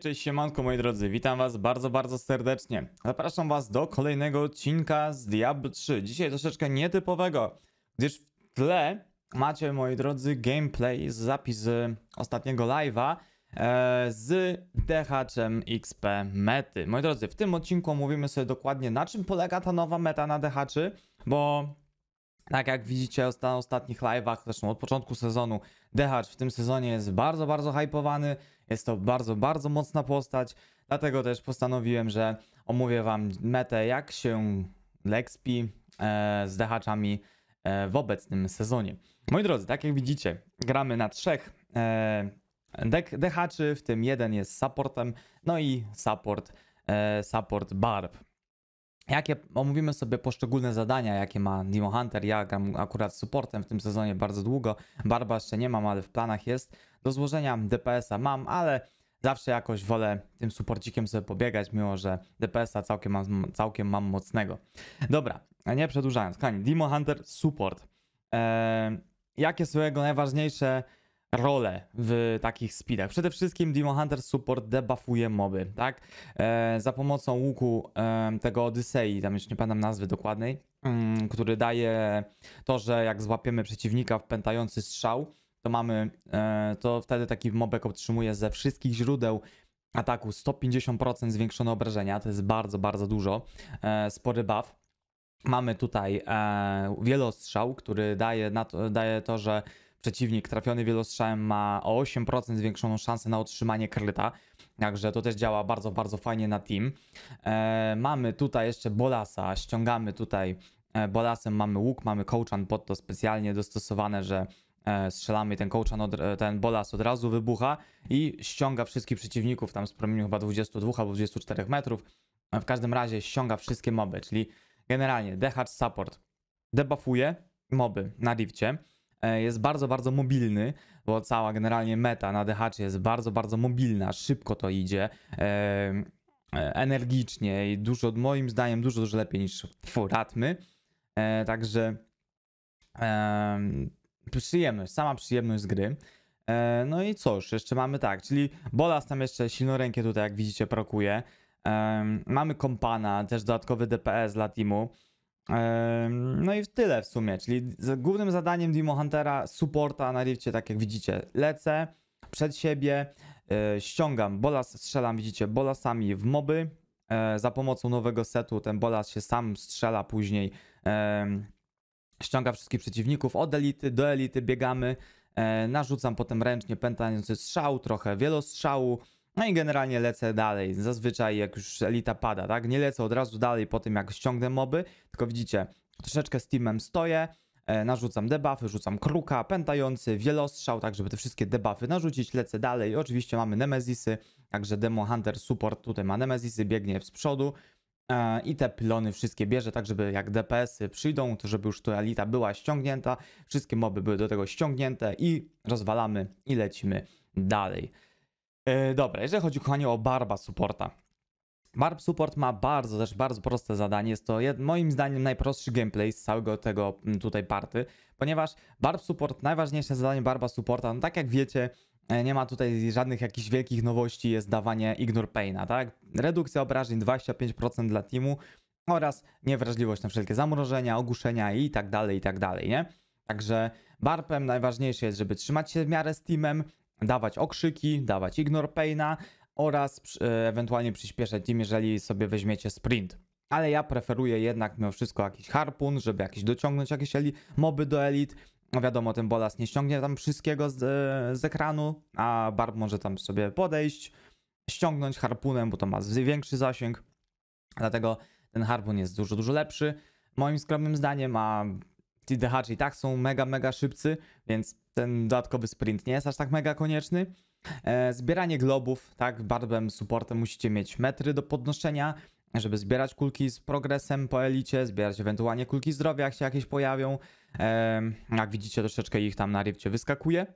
Cześć siemanko moi drodzy, witam was bardzo, bardzo serdecznie. Zapraszam was do kolejnego odcinka z Diablo 3. Dzisiaj troszeczkę nietypowego, gdyż w tle macie moi drodzy gameplay z zapis ostatniego live'a e, z DHM XP mety. Moi drodzy, w tym odcinku omówimy sobie dokładnie na czym polega ta nowa meta na DH, bo tak jak widzicie na ostatnich live'ach, zresztą od początku sezonu, Dehacz w tym sezonie jest bardzo, bardzo hypowany. Jest to bardzo, bardzo mocna postać. Dlatego też postanowiłem, że omówię wam metę, jak się Lexpi e, z Dehaczami e, w obecnym sezonie. Moi drodzy, tak jak widzicie, gramy na trzech e, dek, dehaczy, w tym jeden jest supportem, no i support, e, support barb. Jakie omówimy sobie poszczególne zadania, jakie ma Demon Hunter. Ja gram akurat supportem w tym sezonie bardzo długo. Barba jeszcze nie mam, ale w planach jest. Do złożenia DPS-a mam, ale zawsze jakoś wolę tym suporcikiem sobie pobiegać, mimo że DPS-a całkiem mam, całkiem mam mocnego. Dobra, nie przedłużając, kochani, Demon Hunter support. Eee, jakie są jego najważniejsze rolę w takich speedach. Przede wszystkim Demon Hunter Support debuffuje moby, tak? E, za pomocą łuku e, tego Odyssei, tam już nie pamiętam nazwy dokładnej, mm, który daje to, że jak złapiemy przeciwnika w pętający strzał, to mamy, e, to wtedy taki mobek otrzymuje ze wszystkich źródeł ataku 150% zwiększone obrażenia, to jest bardzo, bardzo dużo, e, spory buff. Mamy tutaj e, wielostrzał, który daje, to, daje to, że przeciwnik trafiony wielostrzałem ma o 8% zwiększoną szansę na otrzymanie kryta. Także to też działa bardzo, bardzo fajnie na team. E, mamy tutaj jeszcze Bolasa, ściągamy tutaj e, Bolasem, mamy łuk, mamy kołczan pod to specjalnie dostosowane, że e, strzelamy ten kołczan, od, e, ten bolas od razu wybucha i ściąga wszystkich przeciwników tam z promieniu chyba 22 albo 24 metrów. W każdym razie ściąga wszystkie moby, czyli generalnie DH support debuffuje moby na rifcie. E, jest bardzo, bardzo mobilny, bo cała generalnie meta na DH jest bardzo, bardzo mobilna, szybko to idzie e, e, energicznie i dużo, moim zdaniem, dużo, dużo lepiej niż Ratmy. E, także e, przyjemność, sama przyjemność z gry. E, no i cóż, jeszcze mamy tak, czyli Bolas tam jeszcze silną rękę tutaj, jak widzicie, prokuje. E, mamy kompana, też dodatkowy DPS dla teamu. No i tyle w sumie, czyli głównym zadaniem Demo Huntera supporta na rifcie, tak jak widzicie, lecę przed siebie, e, ściągam bolas, strzelam, widzicie, bolasami w moby, e, za pomocą nowego setu ten bolas się sam strzela później, ściąga wszystkich przeciwników od elity do elity, biegamy, e, narzucam potem ręcznie pętający strzał, trochę wielostrzału, no i generalnie lecę dalej. Zazwyczaj jak już elita pada, tak? Nie lecę od razu dalej po tym, jak ściągnę moby, tylko widzicie, troszeczkę z teamem stoję, e, narzucam debuffy, rzucam kruka, pętający, wielostrzał, tak żeby te wszystkie debuffy narzucić, lecę dalej. Oczywiście mamy Nemezisy, także Demo Hunter support tutaj ma Nemezisy, biegnie z przodu e, i te plony wszystkie bierze, tak żeby jak DPS-y przyjdą, to żeby już tu elita była ściągnięta, wszystkie moby były do tego ściągnięte i rozwalamy i lecimy dalej. E, dobra, jeżeli chodzi kochanie o barba supporta. Barb Support ma bardzo, też znaczy bardzo proste zadanie. Jest to jed, moim zdaniem najprostszy gameplay z całego tego mm, tutaj party, ponieważ Barb Support, najważniejsze zadanie Barba Supporta, no tak jak wiecie, e, nie ma tutaj żadnych jakichś wielkich nowości, jest dawanie Ignore Paina, tak? Redukcja obrażeń 25% dla teamu oraz niewrażliwość na wszelkie zamrożenia, ogłuszenia i tak dalej, i tak dalej, nie? Także barbem najważniejsze jest, żeby trzymać się w miarę z teamem, dawać okrzyki, dawać ignore paina oraz e, ewentualnie przyspieszać im, jeżeli sobie weźmiecie sprint. Ale ja preferuję jednak mimo wszystko jakiś harpun, żeby jakiś dociągnąć jakieś moby do elit. No wiadomo, ten bolas nie ściągnie tam wszystkiego z, e, z ekranu, a barb może tam sobie podejść, ściągnąć harpunem, bo to ma większy zasięg. Dlatego ten harpun jest dużo, dużo lepszy. Moim skromnym zdaniem, a ci DH i tak są mega, mega szybcy, więc ten dodatkowy sprint nie jest aż tak mega konieczny. E, zbieranie globów, tak, barbem, supportem musicie mieć metry do podnoszenia, żeby zbierać kulki z progresem po elicie, zbierać ewentualnie kulki zdrowia, jak się jakieś pojawią. E, jak widzicie, troszeczkę ich tam na rifcie wyskakuje.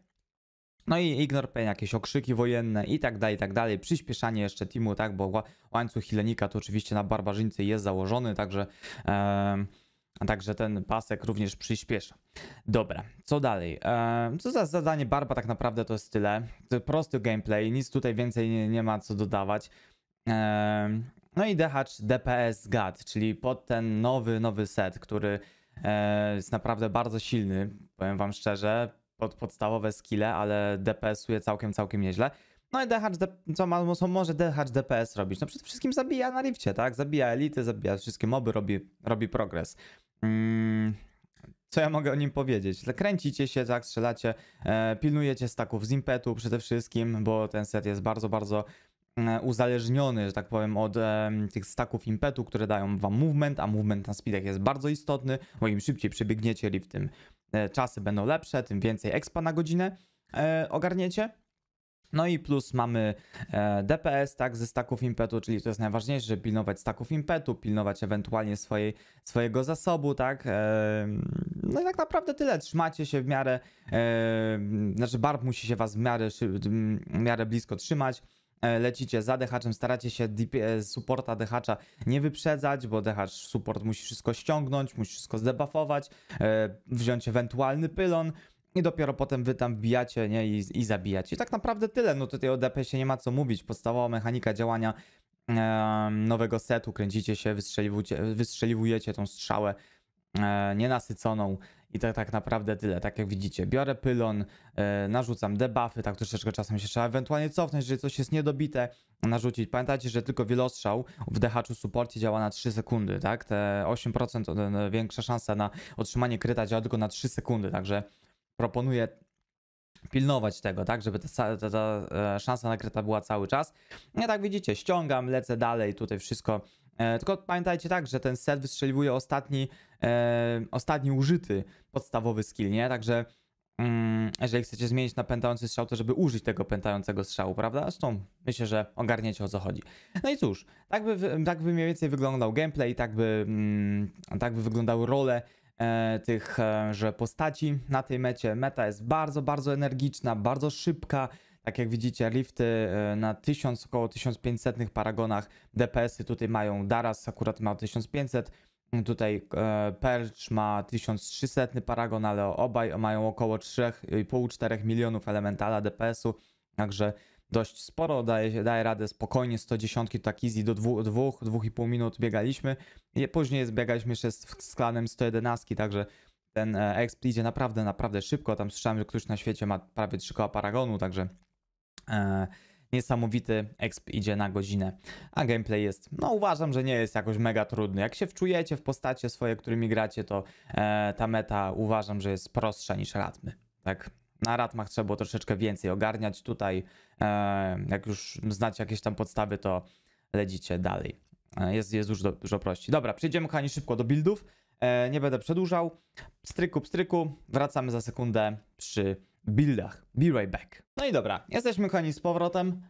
No i ignor pain, jakieś okrzyki wojenne i tak dalej, i tak dalej. Przyspieszanie jeszcze teamu, tak, bo łańcuch Hilenika to oczywiście na barbarzyńcy jest założony, także... Yy a także ten pasek również przyspiesza. Dobra, co dalej? Eee, co za zadanie Barba tak naprawdę to jest tyle. To prosty gameplay, nic tutaj więcej nie, nie ma co dodawać. Eee, no i dehacz DPS GAD, czyli pod ten nowy, nowy set, który eee, jest naprawdę bardzo silny, powiem wam szczerze, pod podstawowe skille, ale DPS-uje całkiem, całkiem nieźle. No i DH, co ma, co może DH DPS robić? No przede wszystkim zabija na rifcie, tak? Zabija elity, zabija wszystkie moby, robi, robi progres. Mm, co ja mogę o nim powiedzieć? Kręcicie się, tak, strzelacie, e, pilnujecie staków z impetu przede wszystkim, bo ten set jest bardzo, bardzo mm, uzależniony, że tak powiem, od e, tych staków impetu, które dają wam movement, a movement na speedach jest bardzo istotny, bo im szybciej przebiegniecie, w tym e, czasy będą lepsze, tym więcej expa na godzinę e, ogarniecie. No i plus mamy e, DPS, tak, ze staków impetu, czyli to jest najważniejsze, żeby pilnować staków impetu, pilnować ewentualnie swojej, swojego zasobu, tak. E, no i tak naprawdę tyle, trzymacie się w miarę, e, znaczy barb musi się was w miarę, w miarę blisko trzymać lecicie za dehaczem, staracie się supporta dehacza nie wyprzedzać, bo dehacz support musi wszystko ściągnąć, musi wszystko zdebuffować, wziąć ewentualny pylon, i dopiero potem wy tam wbijacie nie? I, i zabijacie. I tak naprawdę tyle, no tutaj o dps się nie ma co mówić, podstawowa mechanika działania e, nowego setu, kręcicie się, wystrzeliwujecie, wystrzeliwujecie tą strzałę e, nienasyconą i tak tak naprawdę tyle. Tak jak widzicie, biorę pylon, e, narzucam debuffy, tak troszeczkę czasem się trzeba ewentualnie cofnąć, jeżeli coś jest niedobite, narzucić. Pamiętajcie, że tylko wielostrzał w dehaczu suporcie działa na 3 sekundy, tak? Te 8% e, e, większa szansa na otrzymanie kryta działa tylko na 3 sekundy, także proponuję pilnować tego, tak, żeby ta, ta, ta e, szansa nakryta była cały czas. Ja tak widzicie, ściągam, lecę dalej, tutaj wszystko. E, tylko pamiętajcie tak, że ten set wystrzeliwuje ostatni, e, ostatni użyty podstawowy skill, nie? Także mm, jeżeli chcecie zmienić na pętający strzał, to żeby użyć tego pętającego strzału, prawda? Zresztą myślę, że ogarniecie o co chodzi. No i cóż, tak by, tak by mniej więcej wyglądał gameplay, tak by, mm, tak by wyglądały role E, tych e, że postaci na tej mecie. Meta jest bardzo, bardzo energiczna, bardzo szybka. Tak jak widzicie, lifty e, na 1000, około 1500 paragonach. DPS-y tutaj mają, Daras akurat ma 1500, tutaj Perch ma 1300 paragon, ale obaj mają około 3,5-4 milionów elementala DPS-u. Także dość sporo, daje, daje radę spokojnie, 110 taki tak easy, do 2, 2,5 minut biegaliśmy. I później biegaliśmy jeszcze z, z klanem 111, także ten e, exp idzie naprawdę, naprawdę szybko. Tam słyszałem, że ktoś na świecie ma prawie 3 koła paragonu, także e, niesamowity exp idzie na godzinę. A gameplay jest, no uważam, że nie jest jakoś mega trudny. Jak się wczujecie w postacie swoje, którymi gracie, to e, ta meta uważam, że jest prostsza niż Ratmy. Tak na ratmach trzeba było troszeczkę więcej ogarniać. Tutaj, e, jak już znacie jakieś tam podstawy, to lecicie dalej. E, jest, jest już dużo prościej. Dobra, przejdziemy kochani szybko do buildów. E, nie będę przedłużał. Pstryku, pstryku. Wracamy za sekundę przy buildach. Be right back. No i dobra, jesteśmy kochani z powrotem.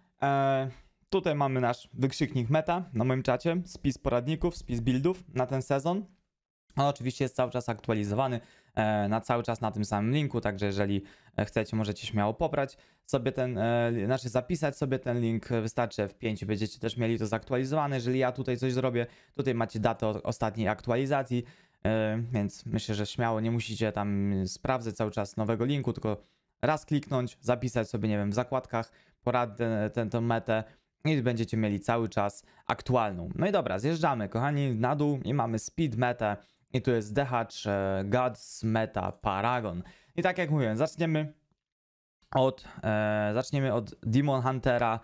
Tutaj mamy nasz wykrzyknik meta na moim czacie, spis poradników, spis buildów na ten sezon. On oczywiście jest cały czas aktualizowany. E, na cały czas na tym samym linku, także jeżeli chcecie, możecie śmiało pobrać sobie ten, e, znaczy zapisać sobie ten link, wystarczy F5, będziecie też mieli to zaktualizowane, jeżeli ja tutaj coś zrobię, tutaj macie datę ostatniej aktualizacji, e, więc myślę, że śmiało nie musicie tam sprawdzać cały czas nowego linku, tylko raz kliknąć, zapisać sobie, nie wiem, w zakładkach poradę, tę metę i będziecie mieli cały czas aktualną. No i dobra, zjeżdżamy, kochani, na dół i mamy speed metę i tu jest Dehacz, Gods, Meta, Paragon. I tak jak mówiłem, zaczniemy od, e, zaczniemy od Demon Huntera,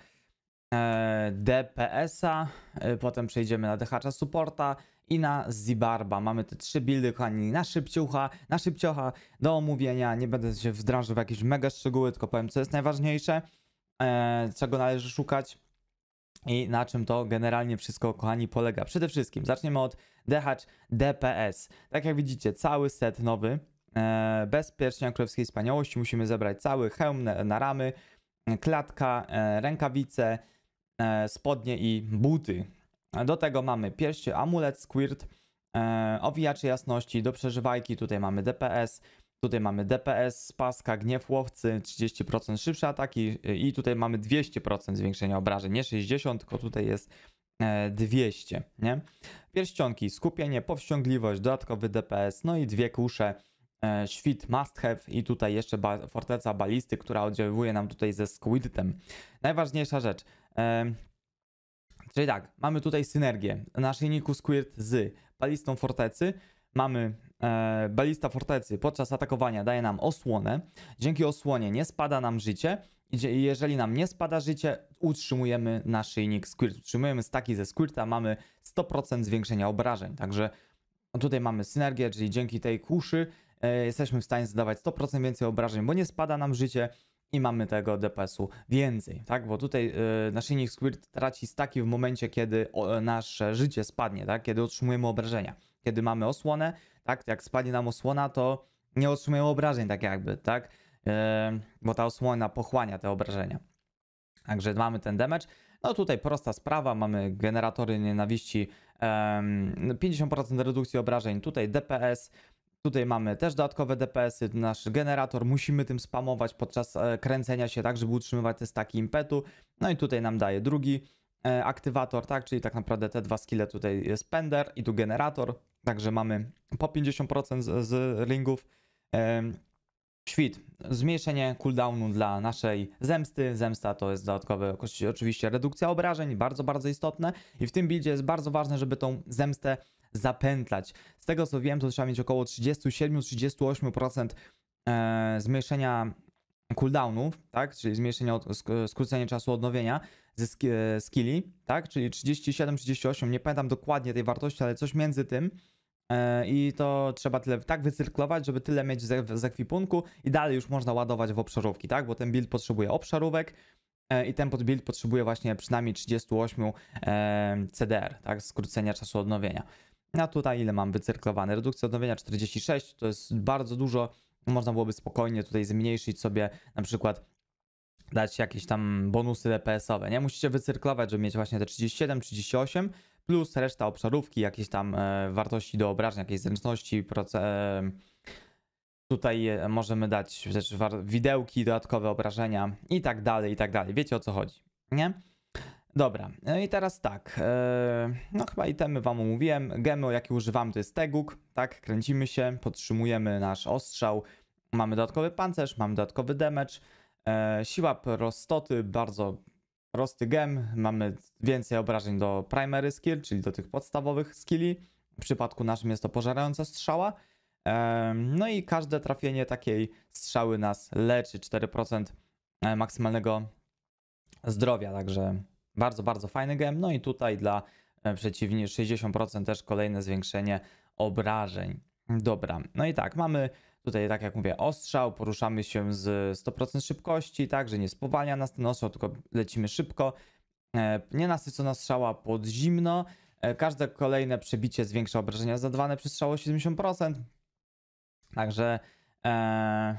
e, DPS-a, e, potem przejdziemy na Dehacza Supporta i na Zibarba. Mamy te trzy buildy, kochani, na szybciucha, na szybciocha, do omówienia. Nie będę się wdrażał w jakieś mega szczegóły, tylko powiem, co jest najważniejsze, e, czego należy szukać i na czym to generalnie wszystko, kochani, polega. Przede wszystkim zaczniemy od DH DPS. Tak jak widzicie, cały set nowy, e, bez pierścienia królewskiej wspaniałości. Musimy zebrać cały hełm na, na ramy, klatka, e, rękawice, e, spodnie i buty. Do tego mamy pierścień, amulet, squirt, e, owijacze jasności, do przeżywajki tutaj mamy DPS, Tutaj mamy DPS, paska, gniew łowcy, 30% szybsze ataki i tutaj mamy 200% zwiększenia obrażeń. Nie 60, tylko tutaj jest 200, e, nie? Pierścionki, skupienie, powściągliwość, dodatkowy DPS, no i dwie kusze, e, świt must have i tutaj jeszcze ba forteca balisty, która oddziaływuje nam tutaj ze squidtem Najważniejsza rzecz. E, czyli tak, mamy tutaj synergię. silniku Squirt z balistą fortecy, mamy e, balista fortecy podczas atakowania daje nam osłonę. Dzięki osłonie nie spada nam życie. jeżeli nam nie spada życie, utrzymujemy naszyjnik Squirt. Utrzymujemy staki ze Squirta, mamy 100% zwiększenia obrażeń. Także tutaj mamy synergię, czyli dzięki tej kuszy e, jesteśmy w stanie zadawać 100% więcej obrażeń, bo nie spada nam życie i mamy tego DPS-u więcej, tak? Bo tutaj yy, e, naszyjnik Squirt traci staki w momencie, kiedy o, nasze życie spadnie, tak? Kiedy otrzymujemy obrażenia kiedy mamy osłonę, tak? Jak spadnie nam osłona, to nie otrzymują obrażeń, tak jakby, tak? Yy, bo ta osłona pochłania te obrażenia. Także mamy ten damage. No tutaj prosta sprawa, mamy generatory nienawiści, 50% no redukcji obrażeń, tutaj DPS, tutaj mamy też dodatkowe DPS-y, nasz generator, musimy tym spamować podczas e, kręcenia się, tak żeby utrzymywać te staki impetu. No i tutaj nam daje drugi e, aktywator, tak, czyli tak naprawdę te dwa skille tutaj e, spender i tu generator, Także mamy po 50% z, ringów. Świt, zmniejszenie cooldownu dla naszej zemsty. Zemsta to jest dodatkowe oczywiście redukcja obrażeń, bardzo, bardzo istotne. I w tym buildzie jest bardzo ważne, żeby tą zemstę zapętlać. Z tego co wiem, to trzeba mieć około 37-38% e, zmniejszenia cooldownów, tak? czyli zmniejszenia, skrócenie czasu odnowienia ze e, skilli, tak? Czyli 37, 38, nie pamiętam dokładnie tej wartości, ale coś między tym. E, I to trzeba tyle tak wycyrklować, żeby tyle mieć z, z ekwipunku i dalej już można ładować w obszarówki, tak? Bo ten build potrzebuje obszarówek e, i ten build potrzebuje właśnie przynajmniej 38 CDR, tak? Skrócenia czasu odnowienia. No a tutaj ile mam wycyrklowane? Redukcja odnowienia 46, to jest bardzo dużo. Można byłoby spokojnie tutaj zmniejszyć sobie na przykład dać jakieś tam bonusy DPS-owe, nie? Musicie wycyrklować, żeby mieć właśnie te 37, 38, plus reszta obszarówki, jakieś tam e, wartości do obrażeń, jakieś zręczności, proce, e, tutaj e, możemy dać też widełki, dodatkowe obrażenia i tak dalej, i tak dalej. Wiecie o co chodzi, nie? Dobra, no i teraz tak, e, no chyba itemy wam omówiłem, gemy jakie używamy to jest teguk, tak, kręcimy się, podtrzymujemy nasz ostrzał, mamy dodatkowy pancerz, mamy dodatkowy damage, E, siła prostoty, bardzo prosty gem. Mamy więcej obrażeń do primary skill, czyli do tych podstawowych skilli. W przypadku naszym jest to pożerająca strzała. E, no i każde trafienie takiej strzały nas leczy 4% e, maksymalnego zdrowia, także bardzo, bardzo fajny gem. No i tutaj dla przeciwnika 60% też kolejne zwiększenie obrażeń. Dobra, no i tak, mamy Tutaj, tak jak mówię, ostrzał, poruszamy się z 100% szybkości, tak, że nie spowalnia nas ten ostrzał, tylko lecimy szybko. E, Nienasycona strzała pod zimno. E, każde kolejne przebicie zwiększa obrażenia zadawane przez strzał o 70%. Także e,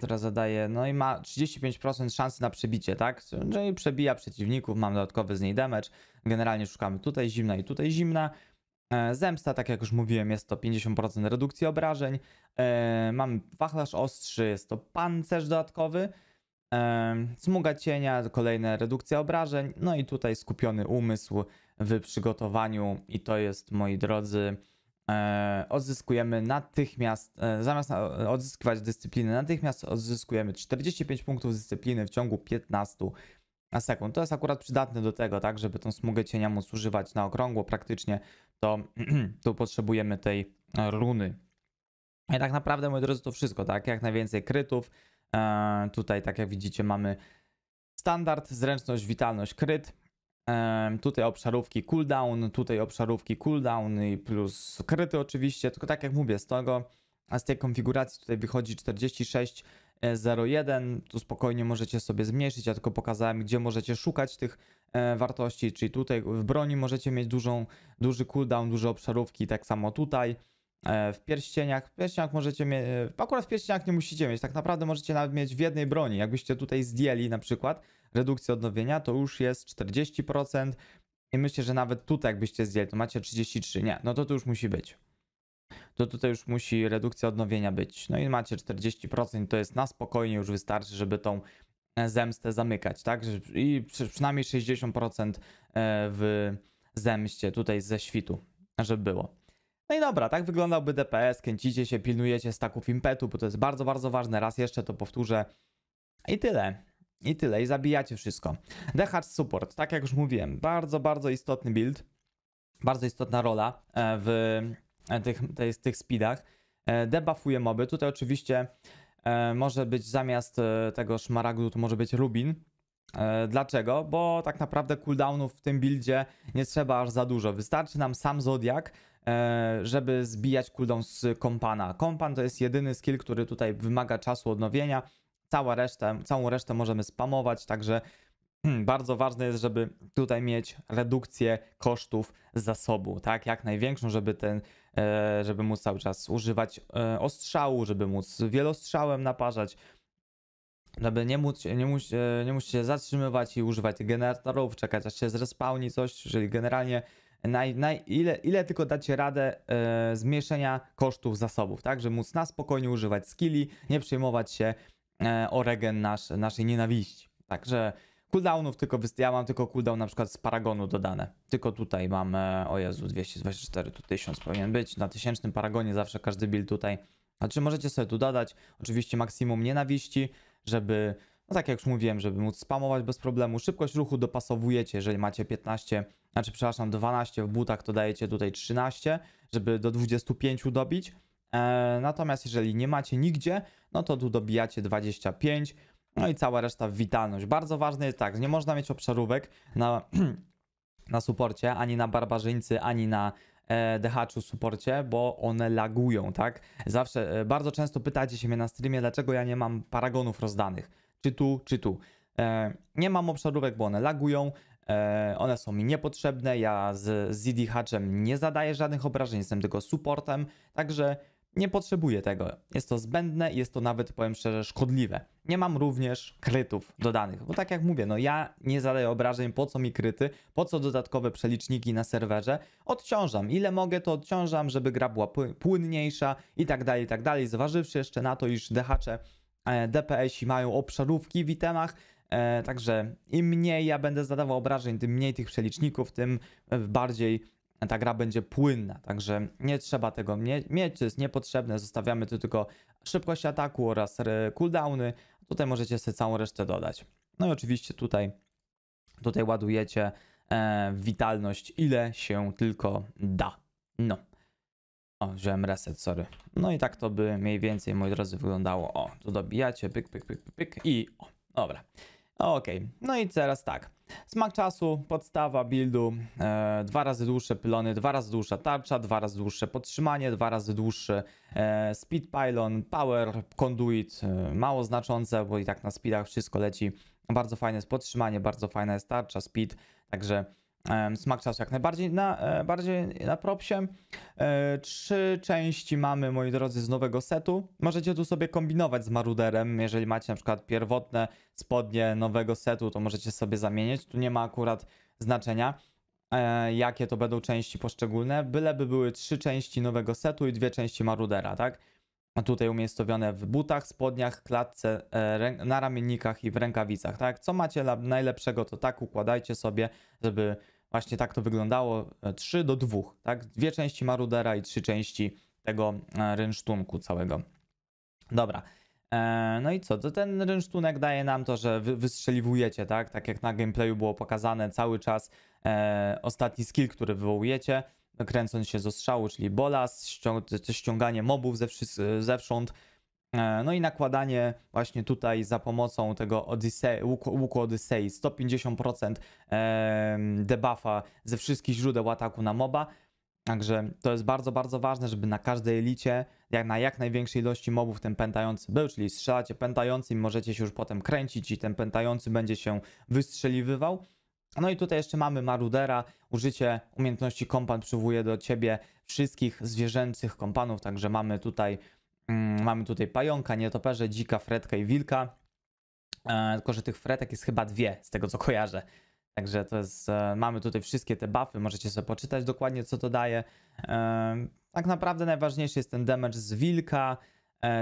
teraz zadaję, no i ma 35% szansy na przebicie, tak? Czyli przebija przeciwników, mam dodatkowy z niej damage. Generalnie szukamy tutaj zimna i tutaj zimna. E, zemsta, tak jak już mówiłem, jest to 50% redukcji obrażeń. E, Mamy wachlarz ostrzy, jest to pancerz dodatkowy. E, smuga cienia, kolejne redukcja obrażeń. No i tutaj skupiony umysł w przygotowaniu. I to jest, moi drodzy, odzyskujemy natychmiast, zamiast odzyskiwać dyscypliny, natychmiast odzyskujemy 45 punktów dyscypliny w ciągu 15 na sekund. To jest akurat przydatne do tego, tak, żeby tą smugę cienia móc używać na okrągło praktycznie, to, tu potrzebujemy tej e, runy. I tak naprawdę, moi drodzy, to wszystko, tak, jak najwięcej krytów. E, tutaj, tak jak widzicie, mamy standard, zręczność, witalność, kryt. E, tutaj obszarówki cooldown, tutaj obszarówki cooldown i plus kryty oczywiście, tylko tak jak mówię, z tego, a z tej konfiguracji tutaj wychodzi 46 0,1. E tu spokojnie możecie sobie zmniejszyć. Ja tylko pokazałem, gdzie możecie szukać tych e, wartości, czyli tutaj w broni możecie mieć dużą, duży cooldown, duże obszarówki, tak samo tutaj. E, w pierścieniach, w pierścieniach możecie mieć, akurat w pierścieniach nie musicie mieć, tak naprawdę możecie nawet mieć w jednej broni. Jakbyście tutaj zdjęli na przykład redukcję odnowienia, to już jest 40%, i myślę, że nawet tutaj jakbyście zdjęli, to macie 33, nie, no to to już musi być to tutaj już musi redukcja odnowienia być. No i macie 40%, to jest na spokojnie już wystarczy, żeby tą e, zemstę zamykać, tak? I przynajmniej 60% e, w zemście tutaj ze świtu, żeby było. No i dobra, tak wyglądałby DPS, kęcicie się, pilnujecie staków impetu, bo to jest bardzo, bardzo ważne, raz jeszcze to powtórzę. I tyle. I tyle, i zabijacie wszystko. Dehard Support, tak jak już mówiłem, bardzo, bardzo istotny build, bardzo istotna rola e, w E, tych, tych, tych speedach. E, Debufuje moby. Tutaj oczywiście e, może być zamiast tego szmaragdu, to może być rubin. Dlaczego? Bo tak naprawdę cooldownów w tym buildzie nie trzeba aż za dużo. Wystarczy nam sam Zodiak, żeby zbijać cooldown z kompana. Kompan to jest jedyny skill, który tutaj wymaga czasu odnowienia. Cała resztę, całą resztę możemy spamować, także hmm, bardzo ważne jest, żeby tutaj mieć redukcję kosztów zasobu, tak? Jak największą, żeby ten E, żeby móc cały czas używać e, ostrzału, żeby móc wielostrzałem naparzać, żeby nie móc, nie móc, e, nie móc się zatrzymywać i używać generatorów, czekać aż się zrespawni coś, czyli generalnie na, ile, ile tylko dacie radę e, zmniejszenia kosztów zasobów, tak, żeby móc na spokojnie używać skilli, nie przejmować się e, o regen nasz, naszej nienawiści. Także cooldownów tylko, ja mam tylko cooldown na przykład z Paragonu dodane. Tylko tutaj mam, e, o Jezu, 224, tu 1000 powinien być. Na tysięcznym Paragonie zawsze każdy build tutaj. Znaczy możecie sobie tu dodać oczywiście maksimum nienawiści, żeby, no tak jak już mówiłem, żeby móc spamować bez problemu. Szybkość ruchu dopasowujecie, jeżeli macie 15, znaczy przepraszam 12 w butach, to dajecie tutaj 13, żeby do 25 dobić. E, natomiast jeżeli nie macie nigdzie, no to tu dobijacie 25, no i cała reszta witalność. Bardzo ważne jest tak, nie można mieć obszarówek na, na suporcie, ani na barbarzyńcy, ani na e, dh suporcie, bo one lagują, tak? Zawsze, e, bardzo często pytacie się mnie na streamie, dlaczego ja nie mam paragonów rozdanych, czy tu, czy tu. E, nie mam obszarówek, bo one lagują, e, one są mi niepotrzebne, ja z, z ZD Hatchem nie zadaję żadnych obrażeń, jestem tylko supportem, także nie potrzebuję tego. Jest to zbędne i jest to nawet, powiem szczerze, szkodliwe. Nie mam również krytów dodanych, bo tak jak mówię, no ja nie zadaję obrażeń, po co mi kryty, po co dodatkowe przeliczniki na serwerze. Odciążam, ile mogę to odciążam, żeby gra była płynniejsza i tak dalej, i tak dalej. Zważywszy jeszcze na to, iż dehacze DPS-i mają obszarówki w itemach, e, także im mniej ja będę zadawał obrażeń, tym mniej tych przeliczników, tym e, bardziej ta gra będzie płynna, także nie trzeba tego mie mieć, to jest niepotrzebne, zostawiamy tu tylko szybkość ataku oraz cooldowny, tutaj możecie sobie całą resztę dodać. No i oczywiście tutaj, tutaj ładujecie e, witalność ile się tylko da. No. O, wziąłem reset, sorry. No i tak to by mniej więcej, moi drodzy, wyglądało. O, tu dobijacie, pyk, pyk, pyk, pyk i o, dobra. Okej, okay. no i teraz tak. Smak czasu, podstawa buildu, e, dwa razy dłuższe pylony, dwa razy dłuższa tarcza, dwa razy dłuższe podtrzymanie, dwa razy dłuższy e, speed pylon, power, conduit, e, mało znaczące, bo i tak na speedach wszystko leci. Bardzo fajne jest podtrzymanie, bardzo fajna jest tarcza, speed, także Smak czasu jak najbardziej na, e, bardziej na propsie. E, trzy części mamy, moi drodzy, z nowego setu. Możecie tu sobie kombinować z maruderem. Jeżeli macie na przykład pierwotne spodnie nowego setu, to możecie sobie zamienić. Tu nie ma akurat znaczenia, e, jakie to będą części poszczególne. Byleby były trzy części nowego setu i dwie części marudera, tak? Tutaj umiejscowione w butach, spodniach, klatce, na ramiennikach i w rękawicach, tak? Co macie najlepszego, to tak układajcie sobie, żeby właśnie tak to wyglądało, 3 e, do 2, tak? Dwie części Marudera i trzy części tego e, rynsztunku całego. Dobra. E, no i co, to ten rynsztunek daje nam to, że wy wystrzeliwujecie, tak? Tak jak na gameplayu było pokazane cały czas e, ostatni skill, który wywołujecie, kręcąc się z ostrzału, czyli bolas, ściąganie mobów ze zewsząd, E, no i nakładanie właśnie tutaj za pomocą tego Odyssey, łuku, łuku Odyssey 150% debuffa ze wszystkich źródeł ataku na moba. Także to jest bardzo, bardzo ważne, żeby na każdej elicie, jak na jak największej ilości mobów ten pętający był, czyli strzelacie pętającym, możecie się już potem kręcić i ten pętający będzie się wystrzeliwywał. No i tutaj jeszcze mamy marudera, użycie umiejętności kompan przywołuje do ciebie wszystkich zwierzęcych kompanów, także mamy tutaj Mm, mamy tutaj pająka, nietoperze, dzika, fretka i wilka. E, tylko, że tych fretek jest chyba dwie, z tego co kojarzę. Także to jest, e, mamy tutaj wszystkie te buffy, możecie sobie poczytać dokładnie co to daje. E, tak naprawdę najważniejszy jest ten damage z wilka.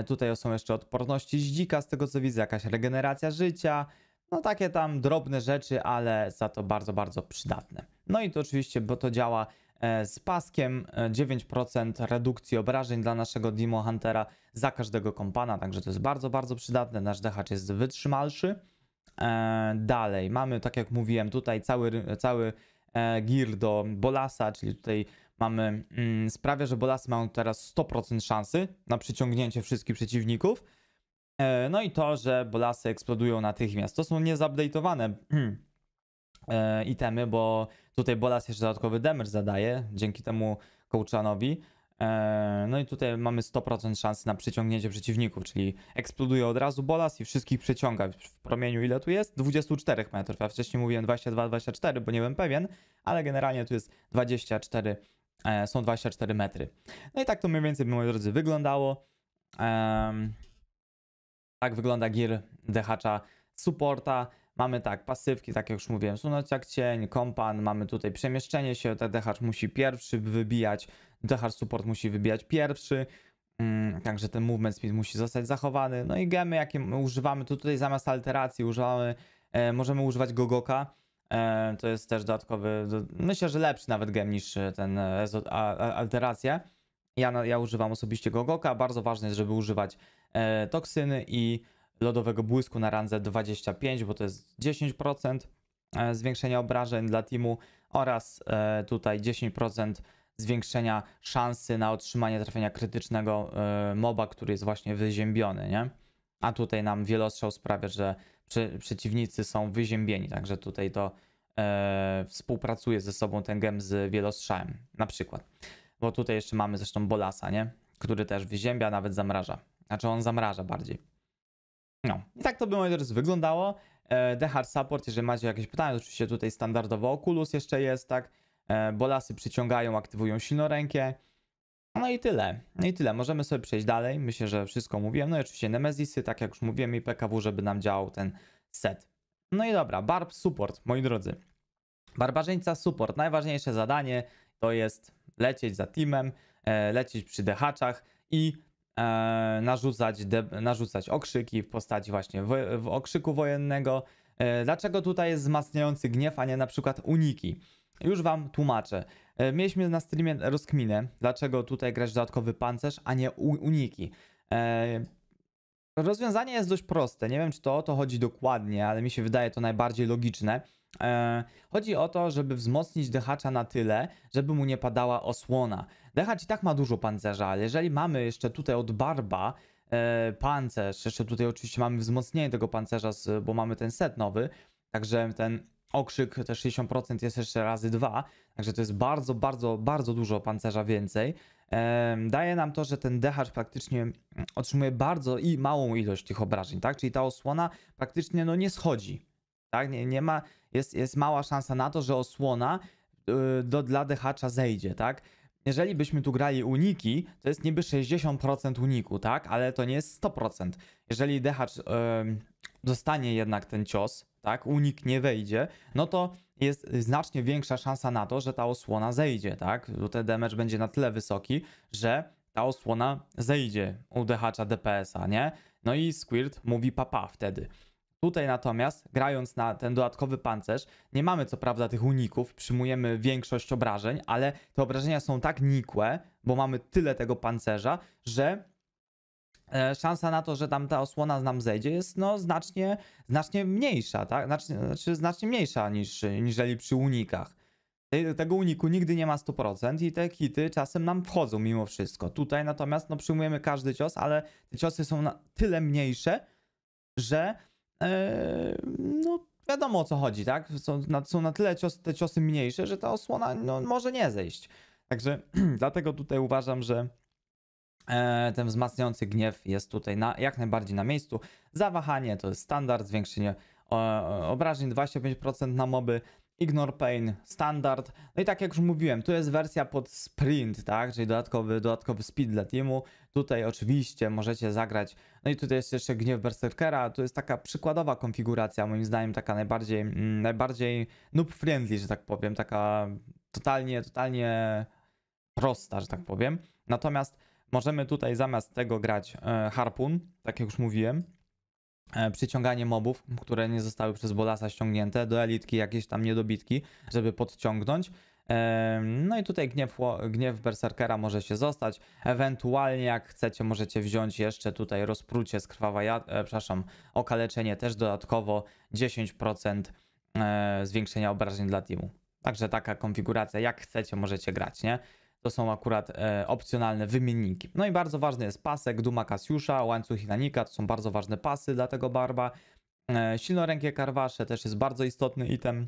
Tutaj są jeszcze odporności z dzika, z tego co widzę, jakaś regeneracja życia. No takie tam drobne rzeczy, ale za to bardzo, bardzo przydatne. No i to oczywiście, bo to działa E, z paskiem 9% e, redukcji obrażeń dla naszego Demo Huntera za każdego kompana, także to jest bardzo, bardzo przydatne. Nasz dehacz jest wytrzymalszy. E, dalej, mamy, tak jak mówiłem, tutaj cały, cały gear do Bolasa, czyli tutaj mamy, mm, sprawia, że Bolas ma teraz 100% szansy na przyciągnięcie wszystkich przeciwników. No i to, że Bolasy eksplodują natychmiast. To są niezupdate'owane e, itemy, bo tutaj Bolas jeszcze dodatkowy damage zadaje dzięki temu kołczanowi. E, no i tutaj mamy 100% szansy na przyciągnięcie przeciwników, czyli eksploduje od razu Bolas i wszystkich przyciąga. W promieniu ile tu jest? 24 metrów. Ja wcześniej mówiłem 22-24, bo nie byłem pewien, ale generalnie tu jest 24, e, są 24 metry. No i tak to mniej więcej, moi drodzy, wyglądało. tak wygląda gear dehacza supporta. Mamy tak, pasywki, tak jak już mówiłem, sunąć jak cień, kompan, mamy tutaj przemieszczenie się, DHR musi pierwszy wybijać, DHR support musi wybijać pierwszy, mm, także ten movement speed musi zostać zachowany. No i gemy, jakie używamy, to tutaj zamiast alteracji używamy, e, możemy używać gogoka, e, to jest też dodatkowy, do, myślę, że lepszy nawet gem niż e, ten e, a, a, alteracja. Ja, ja używam osobiście gogoka, bardzo ważne jest, żeby używać e, toksyny i lodowego błysku na randze 25, bo to jest 10% e, zwiększenia obrażeń dla teamu oraz e, tutaj 10% zwiększenia szansy na otrzymanie trafienia krytycznego e, moba, który jest właśnie wyziębiony, nie? A tutaj nam wielostrzał sprawia, że przy, przeciwnicy są wyziębieni, także tutaj to e, współpracuje ze sobą ten gem z wielostrzałem, na przykład. Bo tutaj jeszcze mamy zresztą Bolasa, nie? Który też wyziębia, nawet zamraża. Znaczy on zamraża bardziej. No, i tak to by moi drodzy wyglądało. E, The Hard Support, jeżeli macie jakieś pytania, oczywiście tutaj standardowo Oculus jeszcze jest, tak? E, Bolasy przyciągają, aktywują silnorękie. No i tyle. No i tyle. Możemy sobie przejść dalej. Myślę, że wszystko mówiłem. No i oczywiście Nemesisy, tak jak już mówiłem, i PKW, żeby nam działał ten set. No i dobra, Barb Support, moi drodzy. Barbarzyńca Support. Najważniejsze zadanie to jest lecieć za teamem, e, lecieć przy dehaczach i e, narzucać, de, narzucać okrzyki w postaci właśnie w okrzyku wojennego. E, dlaczego tutaj jest wzmacniający gniew, a nie na przykład uniki? Już wam tłumaczę. E, mieliśmy na streamie rozkminę, dlaczego tutaj grać dodatkowy pancerz, a nie u, uniki. E, no, rozwiązanie jest dość proste. Nie wiem, czy to o to chodzi dokładnie, ale mi się wydaje to najbardziej logiczne. E, chodzi o to, żeby wzmocnić dechacza na tyle, żeby mu nie padała osłona. Dechacz i tak ma dużo pancerza, ale jeżeli mamy jeszcze tutaj od barba e, pancerz, jeszcze tutaj oczywiście mamy wzmocnienie tego pancerza, bo mamy ten set nowy, także ten okrzyk te 60% jest jeszcze razy dwa, także to jest bardzo, bardzo, bardzo dużo pancerza więcej. Daje nam to, że ten dehacz praktycznie otrzymuje bardzo i małą ilość tych obrażeń, tak? Czyli ta osłona praktycznie no, nie schodzi, tak? Nie, nie ma, jest, jest mała szansa na to, że osłona y, do, dla dehacza zejdzie, tak? jeżeli byśmy tu grali uniki, to jest niby 60% uniku, tak? Ale to nie jest 100%. Jeżeli dehacz yy, dostanie jednak ten cios, tak, unik nie wejdzie, no to jest znacznie większa szansa na to, że ta osłona zejdzie, tak? Tutaj damage będzie na tyle wysoki, że ta osłona zejdzie u dehacza DPS-a, nie? No i Squirt mówi papa wtedy. Tutaj natomiast, grając na ten dodatkowy pancerz, nie mamy co prawda tych uników, przyjmujemy większość obrażeń, ale te obrażenia są tak nikłe, bo mamy tyle tego pancerza, że E, szansa na to, że tam ta osłona nam zejdzie jest no, znacznie, znacznie mniejsza, tak? Znacznie, znaczy znacznie mniejsza niż niżeli przy unikach. Tego uniku nigdy nie ma 100% i te hity czasem nam wchodzą mimo wszystko. Tutaj natomiast no, przyjmujemy każdy cios, ale te ciosy są na tyle mniejsze, że e, no, wiadomo o co chodzi, tak? Są na, są na tyle cios, te ciosy mniejsze, że ta osłona no, może nie zejść. Także dlatego tutaj uważam, że E, ten wzmacniający gniew jest tutaj na, jak najbardziej na miejscu. Zawahanie to jest standard, zwiększenie obrażeń 25% na moby, Ignore Pain, standard. No i tak jak już mówiłem, tu jest wersja pod sprint, tak? Czyli dodatkowy, dodatkowy speed dla teamu. Tutaj oczywiście możecie zagrać. No i tutaj jest jeszcze gniew berserkera. To jest taka przykładowa konfiguracja, moim zdaniem taka najbardziej, mm, najbardziej noob friendly, że tak powiem. Taka totalnie, totalnie prosta, że tak powiem. Natomiast Możemy tutaj zamiast tego grać e, harpun, tak jak już mówiłem, e, przyciąganie mobów, które nie zostały przez Bolasa ściągnięte, do elitki jakieś tam niedobitki, żeby podciągnąć. E, no i tutaj gniew, gniew berserkera może się zostać. Ewentualnie, jak chcecie, możecie wziąć jeszcze tutaj rozprucie z krwawa jad, przepraszam, okaleczenie też dodatkowo 10% zwiększenia obrażeń dla teamu. Także taka konfiguracja, jak chcecie, możecie grać, nie? To są akurat e, opcjonalne wymienniki. No i bardzo ważny jest pasek Duma Kasiusza, łańcuch Hinanika, to są bardzo ważne pasy dla tego barba. E, silnorękie karwasze też jest bardzo istotny item.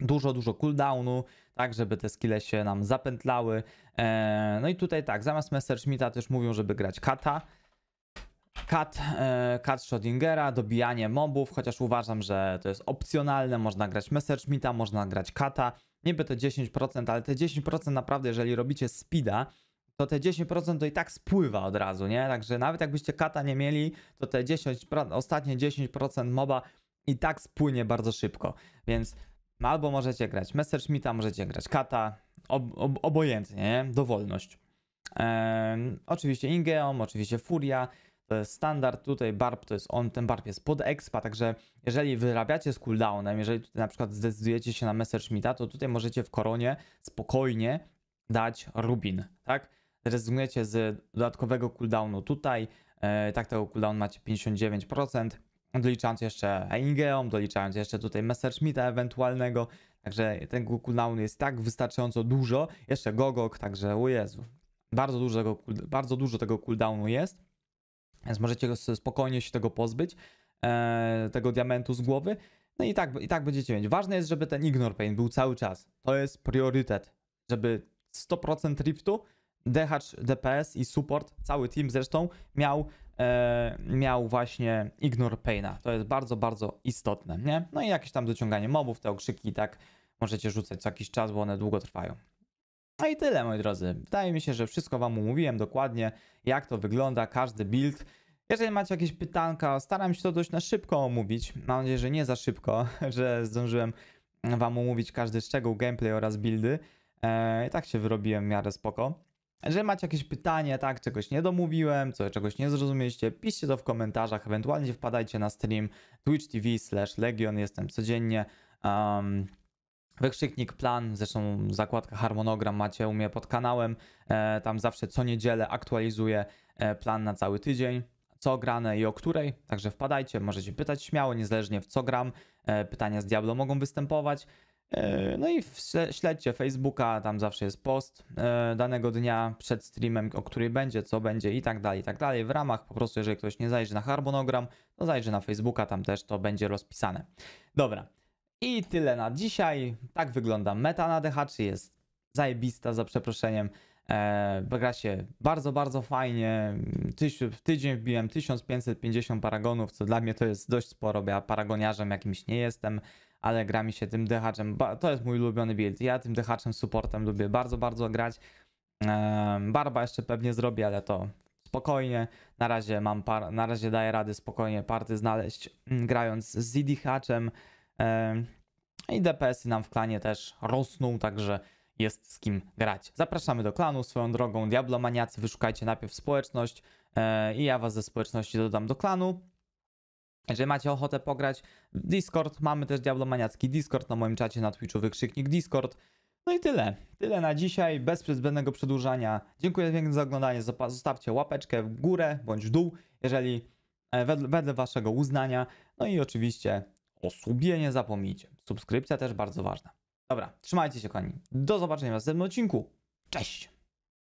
Dużo, dużo cooldownu, tak żeby te skille się nam zapętlały. E, no i tutaj tak, zamiast Messerschmitta też mówią, żeby grać kata. Kat, e, kat dobijanie mobów, chociaż uważam, że to jest opcjonalne, można grać Messerschmitta, można grać kata niby te 10%, ale te 10% naprawdę, jeżeli robicie speeda, to te 10% to i tak spływa od razu, nie? Także nawet jakbyście kata nie mieli, to te 10, ostatnie 10% moba i tak spłynie bardzo szybko. Więc albo możecie grać Messerschmitta, możecie grać kata, ob, ob, obojętnie, nie? Dowolność. oczywiście Ingeom, oczywiście Furia standard tutaj barb to jest on, ten barb jest pod expa, także jeżeli wyrabiacie z cooldownem, jeżeli tutaj na przykład zdecydujecie się na message to tutaj możecie w koronie spokojnie dać rubin, tak? Rezygnujecie z dodatkowego cooldownu tutaj, e, tak tego cooldown macie 59%, doliczając jeszcze Eingeom, doliczając jeszcze tutaj message ewentualnego, także ten cooldown jest tak wystarczająco dużo, jeszcze Gogok, także o Jezu, bardzo dużo, tego, bardzo dużo tego cooldownu jest, więc możecie spokojnie się tego pozbyć, e, tego diamentu z głowy. No i tak, i tak będziecie mieć. Ważne jest, żeby ten ignore pain był cały czas. To jest priorytet, żeby 100% riftu, DH, DPS i support, cały team zresztą, miał, e, miał właśnie ignore paina. To jest bardzo, bardzo istotne, nie? No i jakieś tam dociąganie mobów, te okrzyki i tak możecie rzucać co jakiś czas, bo one długo trwają. A i tyle moi drodzy. Wydaje mi się, że wszystko wam umówiłem dokładnie, jak to wygląda każdy build. Jeżeli macie jakieś pytanka, staram się to dość na szybko omówić. Mam nadzieję, że nie za szybko, że zdążyłem wam omówić każdy szczegół, gameplay oraz buildy. E, I tak się wyrobiłem w miarę spoko. Jeżeli macie jakieś pytanie, tak, czegoś nie domówiłem, co, czegoś nie zrozumieliście, piszcie to w komentarzach, ewentualnie wpadajcie na stream twitch.tv slash legion, jestem codziennie. Um, wykrzyknik, plan, zresztą zakładka harmonogram macie u mnie pod kanałem. E, tam zawsze co niedzielę aktualizuję e, plan na cały tydzień, co grane i o której, także wpadajcie, możecie pytać śmiało, niezależnie w co gram. E, pytania z Diablo mogą występować. No i śledźcie Facebooka, tam zawsze jest post danego dnia przed streamem, o której będzie, co będzie i tak dalej, i tak dalej. W ramach po prostu, jeżeli ktoś nie zajrzy na harmonogram, to zajrzy na Facebooka, tam też to będzie rozpisane. Dobra. I tyle na dzisiaj. Tak wygląda meta na DH, jest zajebista za przeproszeniem. E, gra się bardzo, bardzo fajnie. Tyś, w tydzień wbiłem 1550 paragonów, co dla mnie to jest dość sporo, bo ja paragoniarzem jakimś nie jestem, ale gra mi się tym dehaczem. To jest mój ulubiony build. Ja tym dehaczem, supportem lubię bardzo, bardzo grać. E, barba jeszcze pewnie zrobi, ale to spokojnie. Na razie mam par, na razie daję rady spokojnie party znaleźć, mm, grając z Ziddy Hatchem. I DPS-y nam w klanie też rosną, także jest z kim grać. Zapraszamy do klanu swoją drogą. Diablomaniacy, wyszukajcie najpierw społeczność e, i ja was ze społeczności dodam do klanu. Jeżeli macie ochotę pograć, Discord, mamy też Diablomaniacki Discord na moim czacie na Twitchu, wykrzyknik Discord. No i tyle. Tyle na dzisiaj, bez zbędnego przedłużania. Dziękuję pięknie za oglądanie. Zostawcie łapeczkę w górę bądź w dół, jeżeli e, wedle waszego uznania. No i oczywiście o subie nie zapomnijcie. Subskrypcja też bardzo ważna. Dobra, trzymajcie się kochani. Do zobaczenia w następnym odcinku. Cześć!